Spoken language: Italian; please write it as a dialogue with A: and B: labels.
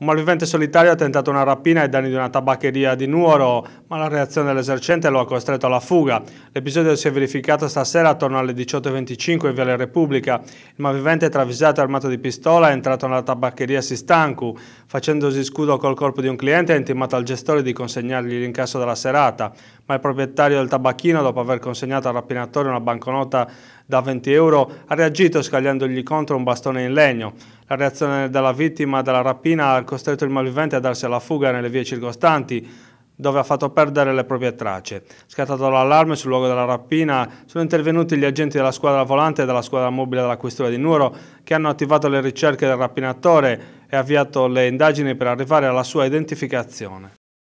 A: Un malvivente solitario ha tentato una rapina ai danni di una tabaccheria di Nuoro, ma la reazione dell'esercente lo ha costretto alla fuga. L'episodio si è verificato stasera attorno alle 18.25 in Viale Repubblica. Il malvivente travisato e armato di pistola è entrato nella tabaccheria Sistancu. Facendosi scudo col corpo di un cliente ha intimato al gestore di consegnargli l'incasso della serata, ma il proprietario del tabacchino, dopo aver consegnato al rapinatore una banconota da 20 euro, ha reagito scagliandogli contro un bastone in legno. La reazione della vittima della rapina ha costretto il malvivente a darsi alla fuga nelle vie circostanti, dove ha fatto perdere le proprie tracce. Scattato l'allarme sul luogo della rapina, sono intervenuti gli agenti della squadra volante e della squadra mobile della questura di Nuoro, che hanno attivato le ricerche del rapinatore e avviato le indagini per arrivare alla sua identificazione.